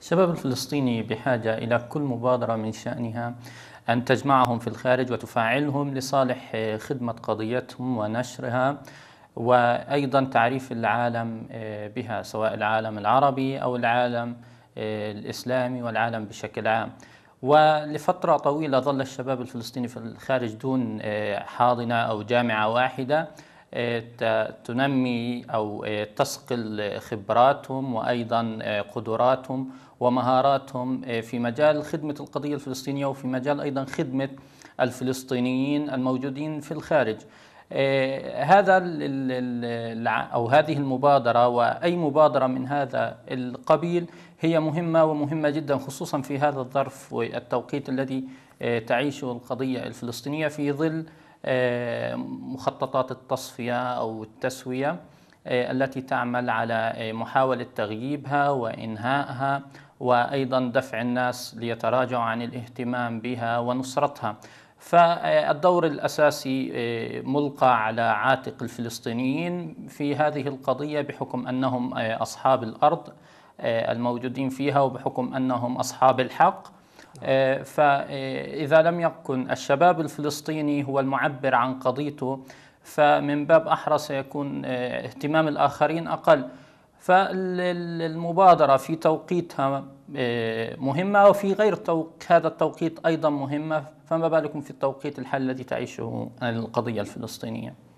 الشباب الفلسطيني بحاجة إلى كل مبادرة من شأنها أن تجمعهم في الخارج وتفاعلهم لصالح خدمة قضيتهم ونشرها وأيضا تعريف العالم آه، بها سواء العالم العربي أو العالم آه، الإسلامي والعالم بشكل عام ولفترة طويلة ظل الشباب الفلسطيني في الخارج دون آه، حاضنة أو جامعة واحدة آه، تنمي أو آه، تسقل آه، خبراتهم وأيضا قدراتهم ومهاراتهم في مجال خدمة القضية الفلسطينية وفي مجال أيضا خدمة الفلسطينيين الموجودين في الخارج هذا او هذه المبادره واي مبادره من هذا القبيل هي مهمه ومهمه جدا خصوصا في هذا الظرف والتوقيت الذي تعيشه القضيه الفلسطينيه في ظل آه، مخططات التصفية أو التسوية آه، التي تعمل على آه، محاولة تغييبها وإنهائها وأيضا دفع الناس ليتراجعوا عن الاهتمام بها ونصرتها فالدور الأساسي ملقى على عاتق الفلسطينيين في هذه القضية بحكم أنهم أصحاب الأرض الموجودين فيها وبحكم أنهم أصحاب الحق آه، فإذا لم يكن الشباب الفلسطيني هو المعبر عن قضيته فمن باب أحرى سيكون آه، اهتمام الآخرين أقل فالمبادرة في توقيتها آه، مهمة وفي غير توق... هذا التوقيت أيضا مهمة فما بالكم في التوقيت الحال الذي تعيشه القضية الفلسطينية